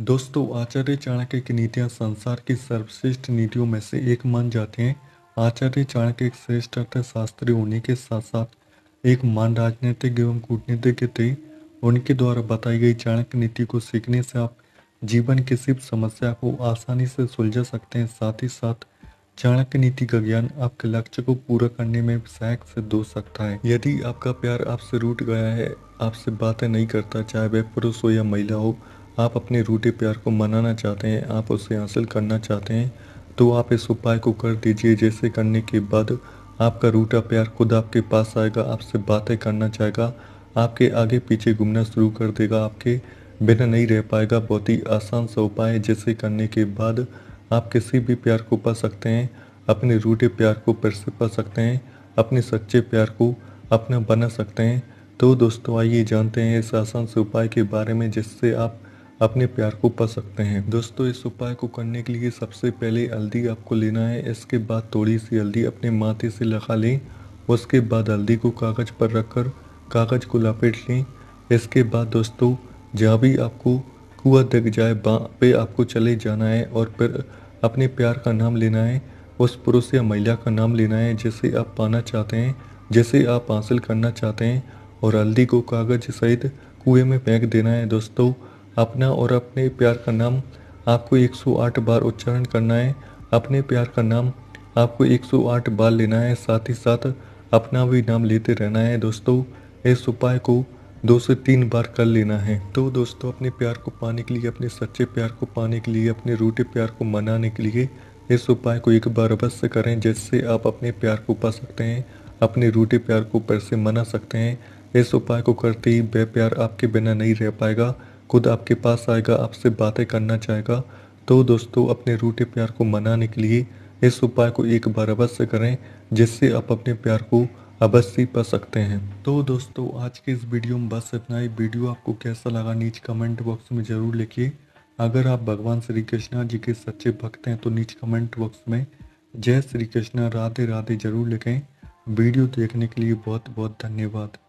दोस्तों आचार्य चाणक्य की नीतियाँ संसार की सर्वश्रेष्ठ नीतियों में से एक मान जाते हैं आचार्य चाणक्य एक श्रेष्ठ अर्थशास्त्री होने के साथ साथ एक मान राजनीतिक एवं कूटनीतिज्ञ थे उनके द्वारा बताई गई चाणक्य नीति को सीखने से आप जीवन की सिर्फ समस्या को आसानी से सुलझा सकते हैं साथ ही साथ चाणक्य नीति का ज्ञान आपके लक्ष्य को पूरा करने में सहायक सिद्ध हो सकता है यदि आपका प्यार आपसे रूट गया है आपसे बातें नहीं करता चाहे वह पुरुष हो या महिला हो आप अपने रूठे प्यार को मनाना चाहते हैं आप उसे हासिल करना चाहते हैं तो आप इस उपाय को कर दीजिए जैसे करने के बाद आपका रूठा प्यार खुद आपके पास आएगा आपसे बातें करना चाहेगा आपके आगे पीछे घूमना शुरू कर देगा आपके बिना नहीं रह पाएगा बहुत ही आसान सा उपाय है जैसे करने के बाद आप किसी भी प्यार को पा सकते हैं अपने रूठे प्यार को फिर से पा सकते हैं अपने सच्चे प्यार को अपना बना सकते हैं तो दोस्तों आइए जानते हैं इस आसान से उपाय के बारे में जिससे आप अपने प्यार को पा सकते हैं दोस्तों इस उपाय को करने के लिए सबसे पहले हल्दी आपको लेना है इसके बाद थोड़ी सी हल्दी अपने माथे से लगा लें उसके बाद हल्दी को कागज़ पर रखकर कागज़ को लपेट लें इसके बाद दोस्तों जहाँ भी आपको कुआ दिख जाए वहाँ पे आपको चले जाना है और फिर अपने प्यार का नाम लेना है उस पुरुष या महिला का नाम लेना है जिसे आप पाना चाहते हैं जिसे आप हासिल करना चाहते हैं और हल्दी को कागज सहित कुएं में फेंक देना है दोस्तों अपना और अपने प्यार का नाम आपको 108 बार उच्चारण करना है अपने प्यार का नाम आपको 108 बार लेना है साथ ही साथ अपना भी नाम लेते रहना है दोस्तों इस उपाय को दो से तीन बार कर लेना है तो दोस्तों अपने प्यार को पाने के लिए अपने सच्चे प्यार को पाने के लिए अपने रूठे प्यार को मनाने के लिए इस उपाय को एक बार अवश्य करें जिससे आप अपने प्यार को पा सकते हैं अपने रूठे प्यार को पर से मना सकते हैं इस उपाय को करते ही वह प्यार आपके बिना नहीं रह पाएगा खुद आपके पास आएगा आपसे बातें करना चाहेगा तो दोस्तों अपने रूठे प्यार को मनाने के लिए इस उपाय को एक बार अवश्य करें जिससे आप अपने प्यार को अवश्य पा सकते हैं तो दोस्तों आज के इस वीडियो में बस इतना ही वीडियो आपको कैसा लगा नीचे कमेंट बॉक्स में ज़रूर लिखिए अगर आप भगवान श्री कृष्णा जी के सच्चे भक्त हैं तो नीचे कमेंट बॉक्स में जय श्री कृष्णा राधे राधे जरूर लिखें वीडियो देखने के लिए बहुत बहुत धन्यवाद